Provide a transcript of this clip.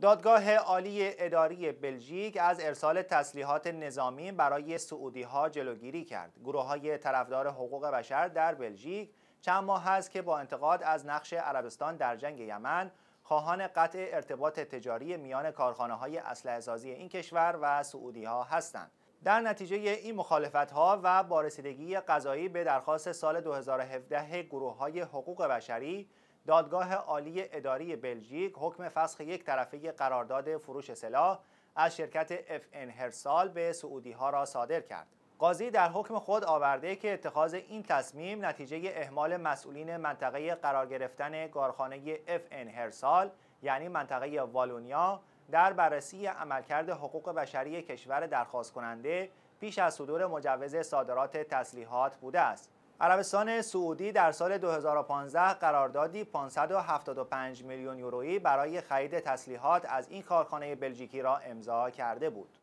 دادگاه عالی اداری بلژیک از ارسال تسلیحات نظامی برای سعودی ها جلوگیری کرد. گروه های طرفدار حقوق بشر در بلژیک چند ماه است که با انتقاد از نقش عربستان در جنگ یمن خواهان قطع ارتباط تجاری میان کارخانه های اسلحه سازی این کشور و سعودی ها هستند. در نتیجه این مخالفت ها و با رسیدگی قضایی به درخواست سال 2017 گروه های حقوق بشری دادگاه عالی اداری بلژیک حکم فسخ یک طرفه قرارداد فروش سلاح از شرکت اف ان هرسال به سعودی ها را صادر کرد. قاضی در حکم خود آورده که اتخاذ این تصمیم نتیجه اهمال مسئولین منطقه قرار گرفتن کارخانه اف ان هرسال یعنی منطقه والونیا در بررسی عملکرد حقوق بشری کشور درخواست کننده پیش از صدور مجوز صادرات تسلیحات بوده است. عربستان سعودی در سال 2015 قراردادی 575 میلیون یورویی برای خرید تسلیحات از این کارخانه بلژیکی را امضا کرده بود.